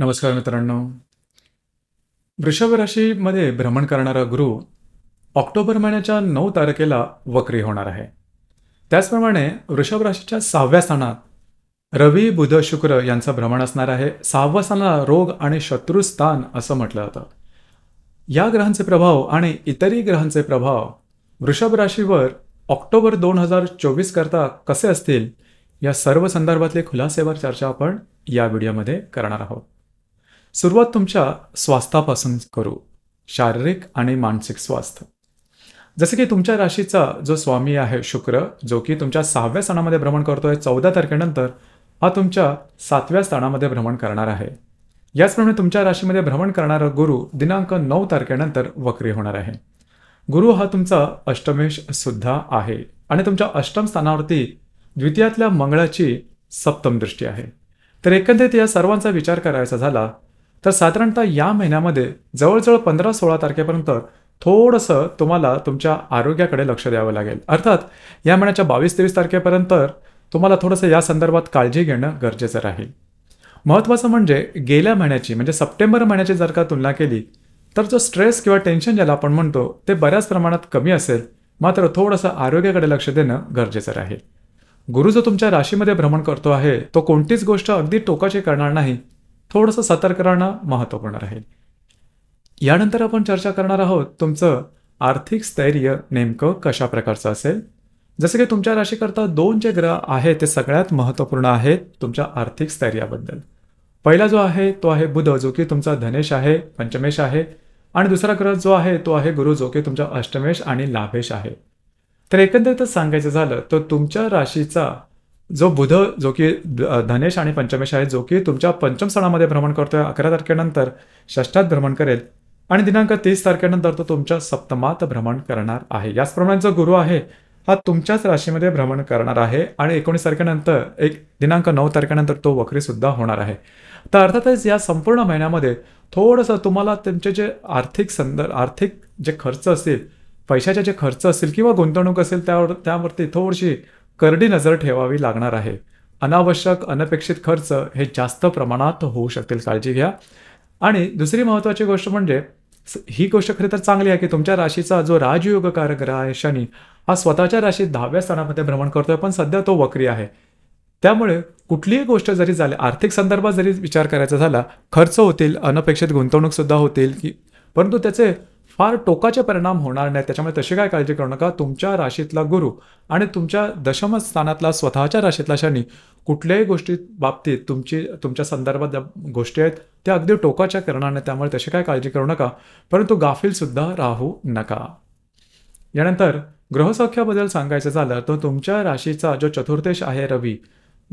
नमस्कार मित्रांनो वृषभ राशीमध्ये भ्रमण करणारा गुरु ऑक्टोबर महिन्याच्या नऊ तारखेला वक्री होणार आहे त्याचप्रमाणे वृषभ राशीच्या सहाव्या स्थानात रवी बुध शुक्र यांचं भ्रमण असणार आहे सहाव्या स्थानाला रोग आणि शत्रुस्थान असं म्हटलं जातं या ग्रहांचे प्रभाव आणि इतरही ग्रहांचे प्रभाव वृषभ राशीवर ऑक्टोबर दोन हजार चोवीस करता कसे असतील या सर्व संदर्भातले खुलासेवर चर्चा आपण या व्हिडिओमध्ये करणार आहोत सुरुवात तुमच्या स्वास्थापासून करू शारीरिक आणि मानसिक स्वास्थ्य जसं की तुमच्या राशीचा जो स्वामी आहे शुक्र जो की तुमच्या सहाव्या स्थानामध्ये भ्रमण करतोय चौदा तारखेनंतर हा तुमच्या सातव्या स्थानामध्ये भ्रमण करणार आहे याचप्रमाणे तुमच्या राशीमध्ये भ्रमण करणारा गुरु दिनांक नऊ तारखेनंतर वक्री होणार आहे गुरु हा तुमचा अष्टमेश सुद्धा आहे आणि तुमच्या अष्टम स्थानावरती द्वितीयातल्या मंगळाची सप्तम दृष्टी आहे तर एकंदरीत या सर्वांचा विचार करायचा झाला तर साधारणतः या महिन्यामध्ये जवळजवळ पंधरा सोळा तारखेपर्यंत थोडंसं तुम्हाला तुमच्या आरोग्याकडे लक्ष द्यावं लागेल अर्थात या महिन्याच्या बावीस तेवीस तारखेपर्यंत तुम्हाला थोडंसं या संदर्भात काळजी घेणं गरजेचं राहील महत्त्वाचं म्हणजे गेल्या महिन्याची म्हणजे सप्टेंबर महिन्याची जर का तुलना केली तर जो स्ट्रेस किंवा टेन्शन ज्याला आपण म्हणतो ते बऱ्याच प्रमाणात कमी असेल मात्र थोडंसं आरोग्याकडे लक्ष देणं गरजेचं राहील गुरु जो तुमच्या राशीमध्ये भ्रमण करतो आहे तो कोणतीच गोष्ट अगदी टोकाची करणार नाही थोडंसं सतर्क राहणं महत्त्वपूर्ण राहील यानंतर आपण चर्चा करणार आहोत तुमचं आर्थिक स्थैर्य नेमकं कशा प्रकारचं असेल जसं की तुमच्या राशीकरता दोन जे ग्रह आहेत ते सगळ्यात महत्त्वपूर्ण आहेत तुमच्या आर्थिक स्थैर्याबद्दल पहिला जो आहे तो आहे बुध जो की तुमचा धनेश आहे पंचमेश आहे आणि दुसरा ग्रह जो आहे तो आहे गुरु जो की तुमचा अष्टमेश आणि लाभेश आहे तर एकंदरीतच सांगायचं झालं तर तुमच्या राशीचा जो बुध जो की धनेश आणि पंचमेश आहे जो की तुमच्या पंचम सणामध्ये भ्रमण करतोय अकरा तारखेनंतर षष्ठात भ्रमण करेल आणि दिनांक तीस तारखेनंतर तो तुमच्या सप्तमात भ्रमण करणार आहे याचप्रमाणे जो गुरु आहे हा तुमच्याच राशीमध्ये भ्रमण करणार आहे आणि एकोणीस तारखेनंतर एक दिनांक नऊ तारखेनंतर तो सुद्धा होणार आहे तर अर्थातच या संपूर्ण महिन्यामध्ये थोडंसं तुम्हाला तुमचे जे आर्थिक संदर्भ आर्थिक जे खर्च असतील पैशाचे जे खर्च असेल किंवा गुंतवणूक असेल त्यावर त्यावरती थोडीशी करडी नजर ठेवावी लागणार आहे अनावश्यक अनपेक्षित खर्च हे जास्त प्रमाणात होऊ शकतील काळजी घ्या आणि दुसरी महत्त्वाची गोष्ट म्हणजे ही गोष्ट खरी तर चांगली आहे की तुमच्या राशीचा जो राजयोग ग्रह आहे शनी हा स्वतःच्या राशीत दहाव्या स्थानामध्ये भ्रमण करतोय पण सध्या तो वक्री आहे त्यामुळे कुठलीही गोष्ट जरी झाली आर्थिक संदर्भात जरी विचार करायचा झाला खर्च होतील अनपेक्षित गुंतवणूक सुद्धा होतील की परंतु त्याचे फार टोकाचे परिणाम होणार नाही त्याच्यामुळे तशी काय काळजी करू नका तुमच्या राशीतला गुरु आणि तुमच्या दशम स्थानातला स्वतःच्या राशीतला शनी कुठल्याही गोष्टी बाबतीत तुमची तुमच्या संदर्भात ज्या गोष्टी आहेत त्या अगदी टोकाच्या करणार नाही त्यामुळे तशी काय काळजी करू नका परंतु गाफीलसुद्धा राहू नका यानंतर ग्रहसौख्याबद्दल सांगायचं झालं तर तुमच्या राशीचा जो चतुर्थेश आहे रवी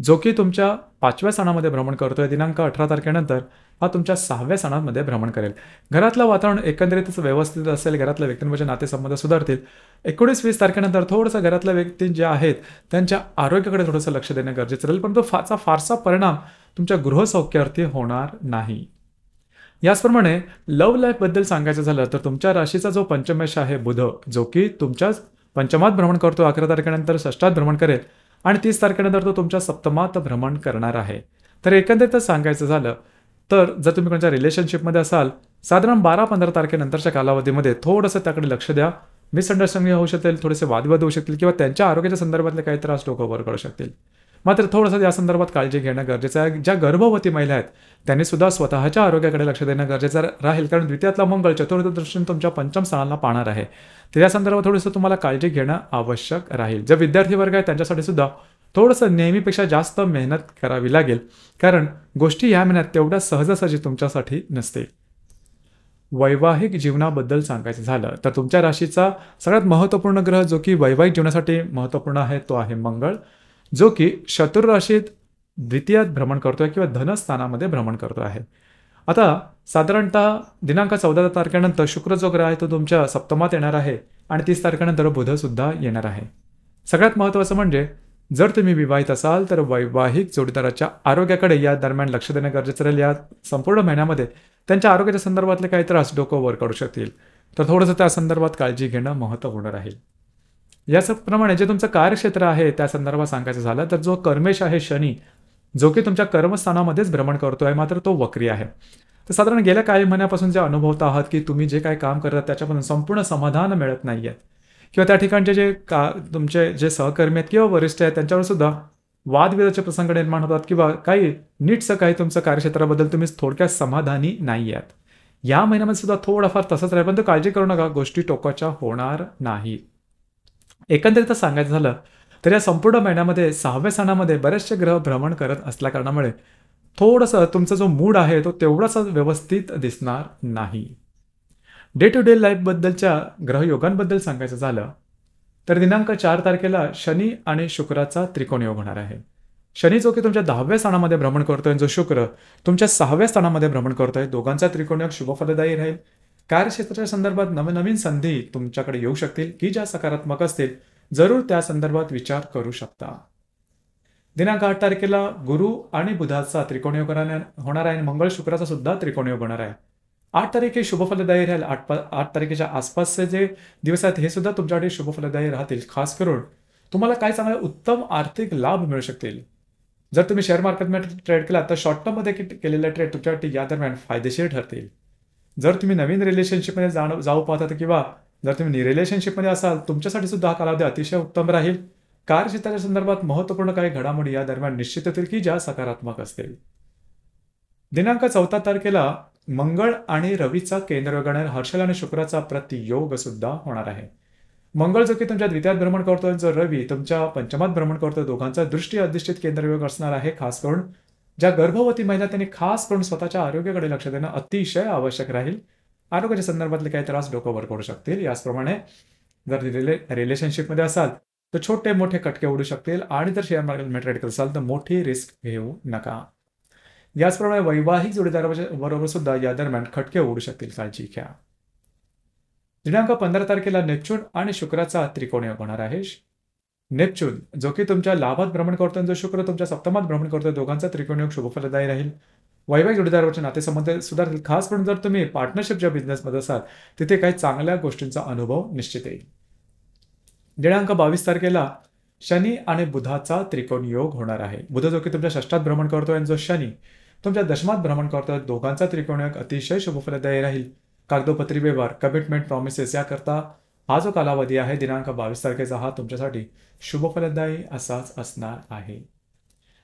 जो की तुमच्या पाचव्या सणामध्ये भ्रमण करतोय दिनांक अठरा तारखेनंतर हा तुमच्या सहाव्या सणांमध्ये भ्रमण करेल घरातलं वातावरण एकंदरीतच व्यवस्थित असेल घरातल्या व्यक्तींमध्ये नातेसंबंध सुधारतील एकोणीस वीस तारखेनंतर थोडंसं घरातल्या व्यक्ती ज्या आहेत त्यांच्या आरोग्याकडे थोडंसं लक्ष देणं गरजेचं राहील पण तो फाचा फारसा परिणाम तुमच्या गृहसौख्यावरती होणार नाही याचप्रमाणे लव्ह लाईफबद्दल सांगायचं झालं तर तुमच्या राशीचा जो पंचमेश आहे बुध जो की तुमच्याच पंचमात भ्रमण करतो अकरा तारखेनंतर षष्टात भ्रमण करेल आणि तीस तारखेनंतर तो तुमच्या सप्तमात भ्रमण करणार आहे तर एकंदरीतच सांगायचं झालं तर जर तुम्ही कोणत्या रिलेशनशिपमध्ये असाल साधारण बारा पंधरा तारखेनंतरच्या कालावधीमध्ये थोडंसं त्याकडे लक्ष द्या मिसअंडरस्टँडिंग होऊ शकेल थोडेसे वादविवाद होऊ शकतील किंवा त्यांच्या आरोग्याच्या संदर्भातले काही त्रास लोक वर करू शकतील मात्र थोडंसं या संदर्भात काळजी घेणं गरजेचं आहे ज्या गर्भवती महिला आहेत त्यांनी सुद्धा स्वतःच्या आरोग्याकडे लक्ष देणं गरजेचं राहील कारण द्वितीयातला मंगळ चतुर्थ तुमच्या पंचम स्थानाला पाहणार आहे तर या संदर्भात थोडंसं तुम्हाला काळजी घेणं आवश्यक राहील जे विद्यार्थी वर्ग आहे त्यांच्यासाठी सुद्धा थोडंसं नेहमीपेक्षा जास्त मेहनत करावी लागेल कारण गोष्टी या महिन्यात तेवढ्या सहजासहजी तुमच्यासाठी नसतील वैवाहिक जीवनाबद्दल सांगायचं झालं तर तुमच्या राशीचा सगळ्यात महत्त्वपूर्ण ग्रह जो की वैवाहिक जीवनासाठी महत्त्वपूर्ण आहे तो आहे मंगळ जो की शत्रू द्वितीयात भ्रमण करतोय किंवा धनस्थानामध्ये भ्रमण करतो आहे आता साधारणतः दिनांक चौदा तारखेनंतर शुक्र जो ग्रह आहे तो तुमच्या सप्तमात येणार आहे आणि तीस तारखेनंतर बुधसुद्धा येणार आहे सगळ्यात महत्त्वाचं म्हणजे जर तुम्ही विवाहित असाल तर वैवाहिक जोडीदाराच्या आरोग्याकडे या दरम्यान लक्ष देणं गरजेचं राहील या संपूर्ण महिन्यामध्ये त्यांच्या आरोग्याच्या संदर्भातले काही त्रास डोकं वर करू शकतील तर थोडंसं त्या संदर्भात काळजी घेणं होणार राहील याचप्रमाणे जे तुमचं कार्यक्षेत्र आहे त्या संदर्भात सांगायचं झालं तर जो कर्मेश आहे शनी जो की तुमच्या कर्मस्थानामध्येच भ्रमण करतो आहे मात्र तो वक्री आहे तर साधारण गेल्या काही महिन्यापासून जे अनुभवत आहात की तुम्ही जे काही काम करतात त्याच्यापासून संपूर्ण समाधान मिळत नाही आहेत किंवा त्या ठिकाणचे जे का तुमचे जे सहकर्मी आहेत किंवा वरिष्ठ आहेत त्यांच्यावर सुद्धा वादविदाचे प्रसंग निर्माण होतात किंवा काही नीटसं काही तुमचं कार्यक्षेत्राबद्दल तुम्ही थोडक्यात समाधानी नाही आहात या महिन्यामध्ये सुद्धा थोडाफार तसंच राहील पण काळजी करू नका गोष्टी टोकाच्या होणार नाही एकंदरीत सांगायचं झालं तर या संपूर्ण महिन्यामध्ये सहाव्या सणामध्ये बरेचसे ग्रह भ्रमण करत असल्या कारणामुळे थोडंसं तुमचा जो मूड आहे तो तेवढाच व्यवस्थित दिसणार नाही डे टू डे लाईफबद्दलच्या ग्रहयोगांबद्दल सांगायचं झालं तर दिनांक चार तारखेला शनी आणि शुक्राचा त्रिकोण योग होणार आहे शनी जो की तुमच्या दहाव्या स्थानामध्ये भ्रमण करतोय जो शुक्र तुमच्या सहाव्या स्थानामध्ये भ्रमण करतोय दोघांचा त्रिकोण योग शुभफलदायी राहील कार्यक्षेत्राच्या संदर्भात नवनवीन संधी तुमच्याकडे येऊ शकतील की ज्या सकारात्मक असतील जरूर त्या संदर्भात विचार करू शकता दिनांक आठ तारखेला गुरु आणि बुधाचा योग होणार आहे आणि मंगळ शुक्राचा सुद्धा योग होणार आहे आठ तारीख हे शुभफलदायी राहील आठ आठ तारखेच्या आसपासचे जे दिवस आहेत हे सुद्धा तुमच्यासाठी शुभफलदायी राहतील खास करून तुम्हाला काय चांगले उत्तम आर्थिक लाभ मिळू शकतील जर तुम्ही शेअर मार्केटमध्ये ट्रेड केला तर शॉर्ट टर्ममध्ये केलेले ट्रेड तुमच्यासाठी या दरम्यान फायदेशीर ठरतील जर तुम्ही नवीन रिलेशनशिपमध्ये जाण जाऊ पाहतात किंवा जर तुम्ही रिलेशनशिपमध्ये असाल तुमच्यासाठी सुद्धा हा कालावधी अतिशय उत्तम राहील कार्यक्षेत्राच्या संदर्भात महत्वपूर्ण काही घडामोडी या दरम्यान निश्चित होतील की ज्या सकारात्मक असतील दिनांक चौथा तारखेला मंगळ आणि रवीचा केंद्रगण हर्षल आणि शुक्राचा प्रतियोग सुद्धा होणार आहे मंगळ जो की तुमच्या द्वितीयात भ्रमण करतोय जो रवी तुमच्या पंचमात भ्रमण करतोय दोघांचा दृष्टी अधिष्ठित केंद्रयोग असणार आहे खास करून ज्या गर्भवती महिला त्यांनी खास करून स्वतःच्या आरोग्याकडे लक्ष देणं अतिशय आवश्यक राहील आरोग्याच्या संदर्भातले काही त्रास वर करू शकतील याचप्रमाणे जर रिले रिलेशनशिपमध्ये असाल तर छोटे मोठे कटके उडू शकतील आणि जर शेअर मार्केट ट्रेड असाल तर मोठी रिस्क घेऊ नका याचप्रमाणे वैवाहिक जोडीदाराबरोबर बरोबर सुद्धा या दरम्यान खटके उडू शकतील काळजी घ्या दिनांक पंधरा तारखेला नेपच्यून आणि शुक्राचा त्रिकोण योग होणार आहे नेपच्यून जो की तुमच्या लाभात भ्रमण करतो जो शुक्र तुमच्या सप्तमात भ्रमण करतो दोघांचा त्रिकोणयोग शुभफलदायी राहील वैवाहिक जोडीदारावरचे नातेसंबंध सुधारतील खास करून जर तुम्ही पार्टनरशिप ज्या बिझनेसमध्ये असाल तिथे काही चांगल्या गोष्टींचा अनुभव निश्चित येईल दिनांक बावीस तारखेला शनी आणि बुधाचा त्रिकोण योग होणार आहे बुध जो की तुमच्या षष्टात भ्रमण करतो आणि जो शनी तुमच्या दशमात भ्रमण करतो दोघांचा त्रिकोण योग अतिशय शुभफलदायी राहील कागदोपत्री व्यवहार कमिटमेंट प्रॉमिसेस याकरता हा जो कालावधी आहे दिनांक बावीस तारखेचा हा तुमच्यासाठी शुभफलदायी असाच असणार आहे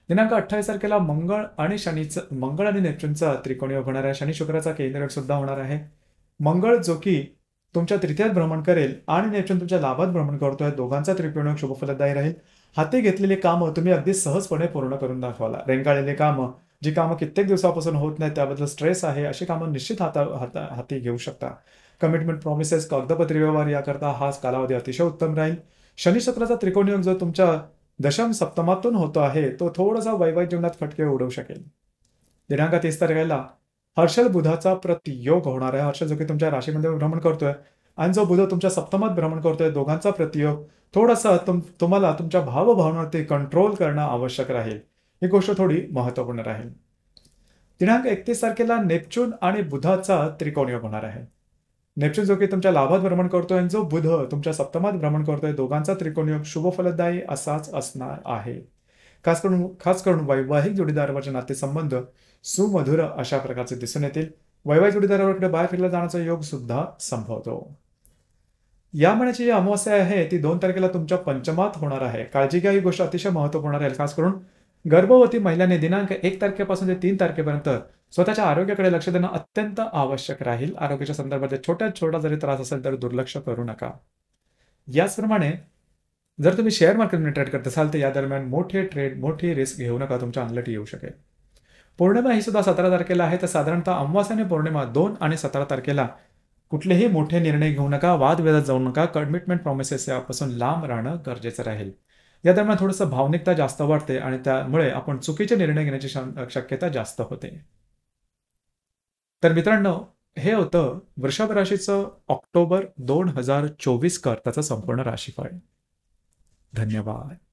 दिनांक अठ्ठावीस तारखेला मंगळ आणि शनीचं मंगळ आणि नेपच्यूनचा त्रिकोणी होणार आहे शनी शुक्राचा केंद्रक सुद्धा होणार आहे मंगळ जो की तुमच्या तृतीयात भ्रमण करेल आणि नेप्च्यून तुमच्या लाभात भ्रमण करतोय दोघांचा शुभ शुभफलदायी राहील हाती घेतलेली कामं तुम्ही अगदी सहजपणे पूर्ण करून दाखवाला रेंगाळलेले कामं जी कामं कित्येक दिवसापासून होत नाही त्याबद्दल स्ट्रेस आहे अशी कामं निश्चित हाता हाता हाती घेऊ शकता कमिटमेंट प्रॉमिसेस कागदपत्र व्यवहार याकरता हाच कालावधी अतिशय उत्तम राहील शनिचक्राचा त्रिकोण योग जो तुमच्या दशम सप्तमातून होतो आहे तो थोडासा वैवाहिक जीवनात फटके उडवू शकेल दिनांक तीस तारखेला हर्षल बुधाचा प्रतियोग होणार आहे हर्षल जो की तुमच्या राशीमध्ये भ्रमण करतोय आणि जो बुध तुमच्या सप्तमात भ्रमण करतोय दोघांचा प्रतियोग थोडासा तुम तुम्हाला तुमच्या भावभावनावरती कंट्रोल करणं आवश्यक राहील ही गोष्ट थोडी महत्वपूर्ण राहील दिनांक एकतीस तारखेला नेपच्यून आणि बुधाचा त्रिकोण योग होणार आहे नेपच्यून जो की तुमच्या लाभात भ्रमण करतोय आणि जो बुध तुमच्या सप्तमात भ्रमण करतोय दोघांचा शुभ फलदायी असाच असणार आहे खास करून खास करून वैवाहिक जोडीदारावरचे संबंध सुमधुर अशा प्रकारचे दिसून येतील वैवाहिक जोडीदाराकडे बाहेर फिरला जाण्याचा योग सुद्धा संभवतो या महिन्याची जी अमावस्या आहे ती दोन तारखेला तुमच्या पंचमात होणार आहे काळजी घ्या ही गोष्ट अतिशय महत्वपूर्ण राहील खास करून गर्भवती महिलांनी दिनांक एक तारखेपासून ते तीन तारखेपर्यंत स्वतःच्या आरोग्याकडे लक्ष देणं अत्यंत आवश्यक राहील आरोग्याच्या संदर्भात छोटा छोटा जरी त्रास असेल तर दुर्लक्ष करू नका याचप्रमाणे जर तुम्ही शेअर मार्केटमध्ये ट्रेड करत असाल तर या दरम्यान मोठे ट्रेड मोठी रिस्क घेऊ नका तुमच्या अंगलट येऊ शकेल पौर्णिमा ही सुद्धा सतरा तारखेला आहे तर साधारणतः अमावास्याने पौर्णिमा दोन आणि सतरा तारखेला कुठलेही मोठे निर्णय घेऊ नका वादविवादात जाऊ नका कमिटमेंट प्रॉमिसेस यापासून लांब राहणं गरजेचं राहील या दरम्यान थोडंसं भावनिकता जास्त वाढते आणि त्यामुळे आपण चुकीचे निर्णय घेण्याची शक्यता जास्त होते तर मित्रांनो हे होतं वृषभ राशीचं ऑक्टोबर दोन हजार चोवीस कर त्याचं संपूर्ण राशीफळ धन्यवाद